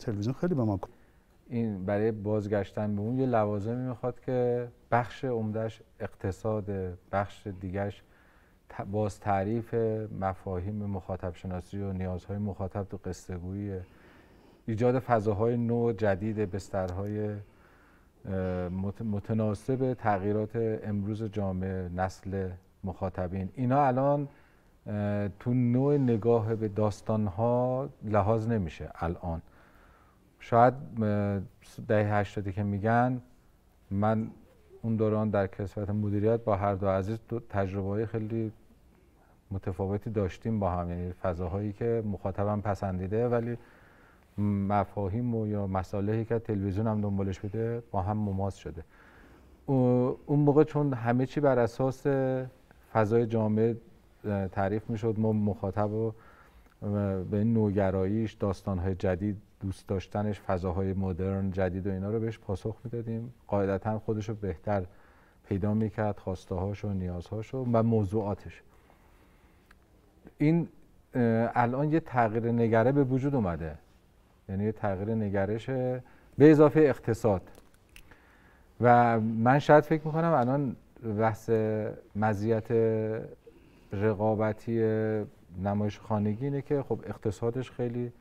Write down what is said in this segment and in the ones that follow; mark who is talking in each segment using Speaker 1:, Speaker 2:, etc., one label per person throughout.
Speaker 1: تلویزیون خیلی به ما این برای بازگشتن به اون یه لوازمی میخواد که بخش عمدهش اقتصاد بخش دیگرش باز تعریف مفاهیم مخاطب شناسی و نیازهای مخاطب تو قصه ایجاد فضاهای نو جدید بسترهای متناسب تغییرات امروز جامعه نسل مخاطبین اینا الان تو نوع نگاه به داستانها لحاظ نمیشه الان شاید دهه هشتادی که میگن من اون دوران در کسبت مدیریت با هر دو عزیز دو تجربه های خیلی متفاوتی داشتیم با هم یعنی فضاهایی که مخاطبم پسندیده ولی مفاهیم و یا مسائلی که تلویزیون هم دنبالش بده با هم مماس شده اون موقع چون همه چی بر اساس فضای جامعه تعریف میشد ما مخاطب رو به نوگراییش داستانهای جدید دوست داشتنش فضاهای مدرن جدید و اینا رو بهش پاسخ میدادیم قاعدتا خودش رو بهتر پیدا میکرد خواسته هاش و هاش و موضوعاتش این الان یه تغییر نگره به وجود اومده یعنی یه تغییر نگرش به اضافه اقتصاد و من شاید فکر میکنم الان بحث مزیت رقابتی نمایش خانگی اینه که خب اقتصادش خیلی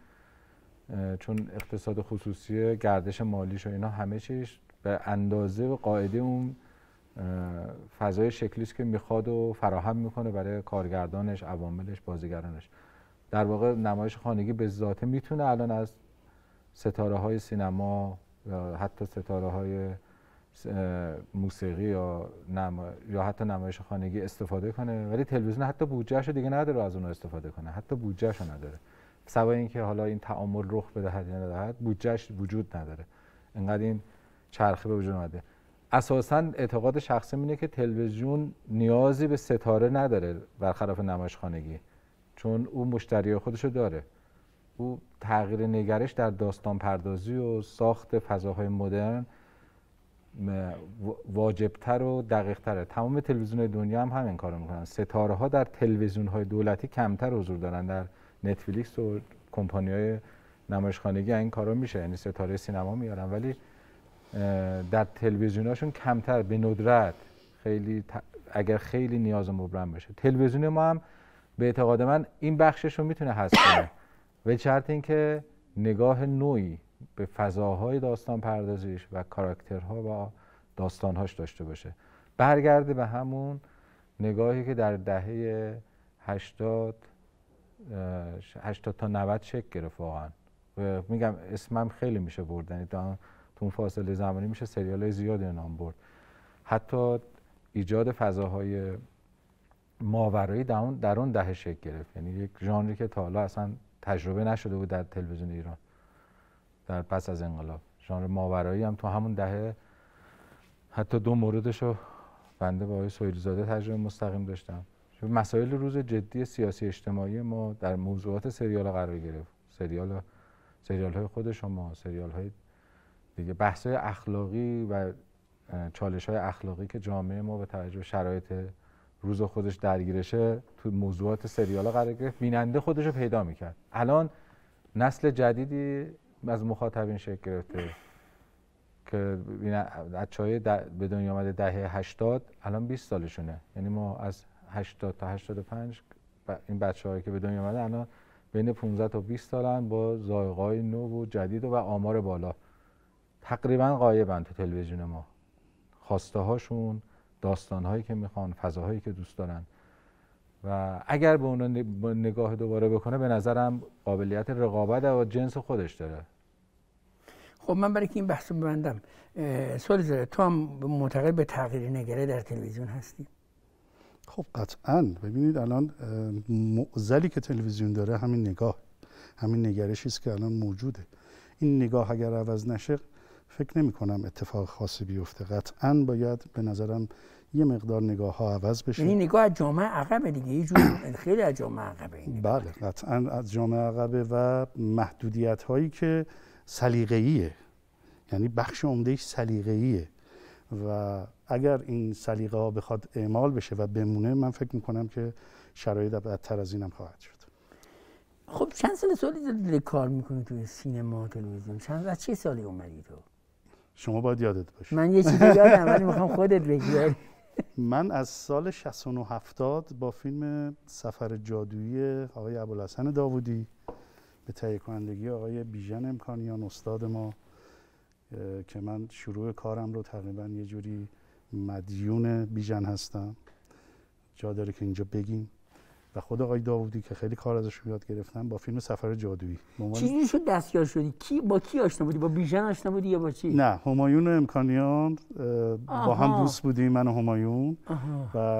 Speaker 1: چون اقتصاد خصوصی گردش مالیش و اینا همه چیش به اندازه و قاعده اون فضای شکلیش که میخواد و فراهم میکنه برای کارگردانش عواملش بازیگرانش در واقع نمایش خانگی به ذاته میتونه الان از ستاره های سینما یا حتی ستاره های موسیقی یا, یا حتی نمایش خانگی استفاده کنه ولی تلویزیون حتی بودجهش دیگه نداره از اون استفاده کنه حتی بودجهش نداره سوای اینکه حالا این تعامل رخ بدهد یا ندهد بودجهش وجود نداره انقدر این چرخه به وجود اومده اساسا اعتقاد شخصی اینه که تلویزیون نیازی به ستاره نداره برخلاف نمایشخانگی چون او مشتری خودشو داره او تغییر نگرش در داستان پردازی و ساخت فضاهای مدرن واجبتر و دقیقتره تمام تلویزیون دنیا هم همین کارو میکنن ستاره ها در تلویزیون های دولتی کمتر حضور دارن در نتفلیکس و کمپانی های نمایشخانگی این کارو میشه یعنی ستاره سینما میارن ولی در هاشون کمتر به ندرت خیلی اگر خیلی نیاز مبرم بشه تلویزیون ما هم به اعتقاد من این بخشش رو میتونه حذف کنه این اینکه نگاه نوعی به فضاهای داستان پردازیش و کاراکترها و داستانهاش داشته باشه برگرده به همون نگاهی که در دهه 80 80 تا 90 شکل گرفت واقعا میگم اسمم خیلی میشه بردن تو اون فاصله زمانی میشه سریال های زیادی نام برد حتی ایجاد فضاهای ماورایی در اون در اون دهه شکل گرفت یعنی یک ژانری که تا حالا اصلا تجربه نشده بود در تلویزیون ایران در پس از انقلاب ژانر ماورایی هم تو همون دهه حتی دو موردش رو بنده با آقای تجربه مستقیم داشتم مسائل روز جدی سیاسی اجتماعی ما در موضوعات سریال قرار گرفت سریال سریال های خود شما سریال های دیگه بحث های اخلاقی و چالش های اخلاقی که جامعه ما به توجه شرایط روز خودش درگیرشه تو موضوعات سریال ها قرار گرفت بیننده خودش رو پیدا میکرد الان نسل جدیدی از مخاطبین شکل گرفته که بچه های به دنیا آمده دهه هشتاد الان 20 سالشونه یعنی ما از 80 تا 85 این بچه که به دنیا آمدن الان بین 15 تا 20 سالن با زایقای نو و جدید و آمار بالا تقریبا قایبن تو تلویزیون ما خواسته هاشون داستان هایی که میخوان فضاهایی که دوست دارن و اگر به اون نگاه دوباره بکنه به نظرم قابلیت رقابت و جنس خودش داره
Speaker 2: خب من برای که این بحث رو ببندم سوال تو هم معتقد به تغییر نگره در تلویزیون هستی خب قطعا ببینید الان معزلی که تلویزیون داره همین نگاه همین نگرشی است که الان موجوده این نگاه اگر عوض نشه فکر نمی کنم اتفاق خاصی بیفته قطعا باید به نظرم یه مقدار نگاه ها عوض بشه یعنی نگاه از جامعه عقبه دیگه یه خیلی از جامعه عقبه این بله قطعا از جامعه عقبه و محدودیت هایی که سلیقه‌ایه یعنی بخش عمدهش سلیقه‌ایه و اگر این سلیقه ها بخواد اعمال بشه و بمونه من فکر میکنم که شرایط بدتر از اینم خواهد شد خب چند سال سالی کار میکنی توی سینما تلویزیون چند از چه سالی اومدی تو شما باید یادت باشه من یه چیزی یادم ولی میخوام خودت بگی من از سال 69 با فیلم سفر جادویی آقای ابوالحسن داوودی به تهیه کنندگی آقای بیژن امکانیان استاد ما که من شروع کارم رو تقریبا یه جوری مدیون بیژن هستم جا داره که اینجا بگیم و خود آقای داودی که خیلی کار ازش یاد گرفتم با فیلم سفر جادویی چی شد دستیار شدی کی با کی آشنا بودی با بیژن آشنا بودی یا با چی نه همایون امکانیان با هم دوست بودیم من و همایون و